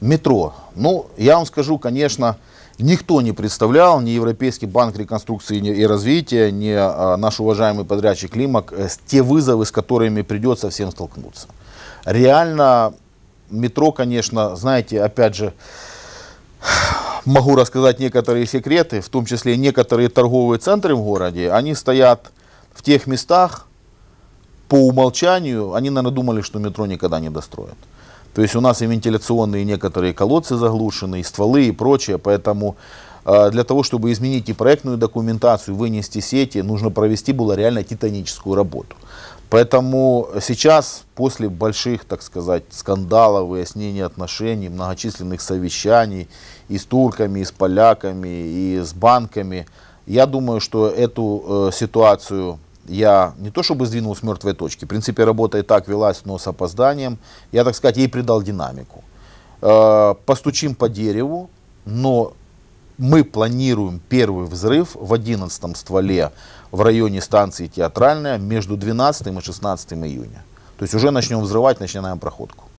метро. Ну, я вам скажу, конечно, никто не представлял, ни Европейский банк реконструкции и развития, ни а, наш уважаемый подрядчик Климак, э, те вызовы, с которыми придется всем столкнуться. Реально, метро, конечно, знаете, опять же, могу рассказать некоторые секреты, в том числе некоторые торговые центры в городе, они стоят в тех местах, по умолчанию, они, наверное, думали, что метро никогда не достроят. То есть у нас и вентиляционные некоторые колодцы заглушены, и стволы и прочее, поэтому э, для того, чтобы изменить и проектную документацию, вынести сети, нужно провести было реально титаническую работу. Поэтому сейчас, после больших, так сказать, скандалов, выяснений отношений, многочисленных совещаний и с турками, и с поляками, и с банками, я думаю, что эту э, ситуацию я не то чтобы сдвинул с мертвой точки, в принципе, работа и так велась, но с опозданием, я, так сказать, ей придал динамику. Э, постучим по дереву, но мы планируем первый взрыв в 11 стволе в районе станции Театральная между 12 и 16 июня. То есть уже начнем взрывать, начинаем проходку.